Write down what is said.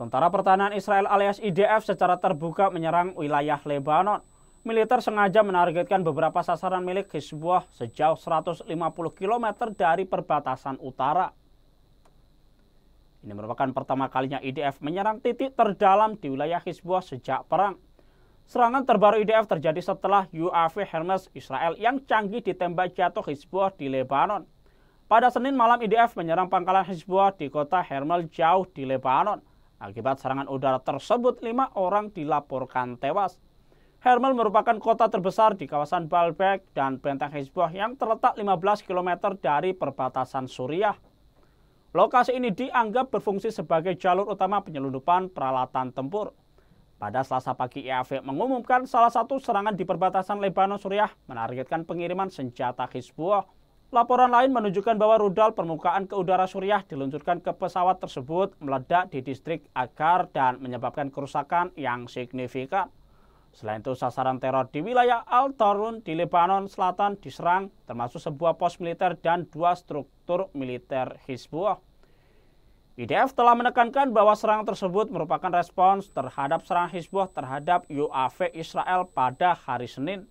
Tentara Pertahanan Israel alias IDF secara terbuka menyerang wilayah Lebanon. Militer sengaja menargetkan beberapa sasaran milik Hizbullah sejauh 150 km dari perbatasan utara. Ini merupakan pertama kalinya IDF menyerang titik terdalam di wilayah Hizbullah sejak perang. Serangan terbaru IDF terjadi setelah UAV Hermes Israel yang canggih ditembak jatuh Hizbullah di Lebanon. Pada Senin malam IDF menyerang pangkalan Hizbullah di kota Hermel jauh di Lebanon. Akibat serangan udara tersebut, lima orang dilaporkan tewas. Hermel merupakan kota terbesar di kawasan Baalbek dan benteng Hezbollah yang terletak 15 km dari perbatasan Suriah. Lokasi ini dianggap berfungsi sebagai jalur utama penyelundupan peralatan tempur. Pada selasa pagi IAV e mengumumkan salah satu serangan di perbatasan Lebanon Suriah menargetkan pengiriman senjata Hizbullah. Laporan lain menunjukkan bahwa rudal permukaan ke udara Suriah diluncurkan ke pesawat tersebut meledak di distrik Agar dan menyebabkan kerusakan yang signifikan. Selain itu, sasaran teror di wilayah Al-Tarun di Lebanon Selatan diserang, termasuk sebuah pos militer dan dua struktur militer Hizbullah. IDF telah menekankan bahwa serangan tersebut merupakan respons terhadap serangan Hizbullah terhadap UAV Israel pada hari Senin.